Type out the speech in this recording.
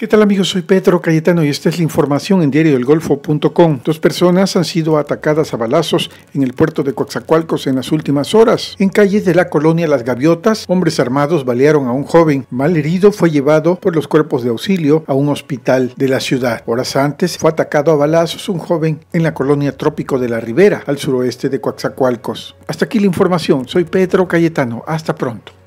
¿Qué tal amigos? Soy Pedro Cayetano y esta es la información en diariodelgolfo.com. Dos personas han sido atacadas a balazos en el puerto de Coaxacualcos en las últimas horas. En calles de la colonia Las Gaviotas, hombres armados balearon a un joven. Mal herido fue llevado por los cuerpos de auxilio a un hospital de la ciudad. Horas antes fue atacado a balazos un joven en la colonia Trópico de la Ribera, al suroeste de Coaxacualcos. Hasta aquí la información. Soy Pedro Cayetano. Hasta pronto.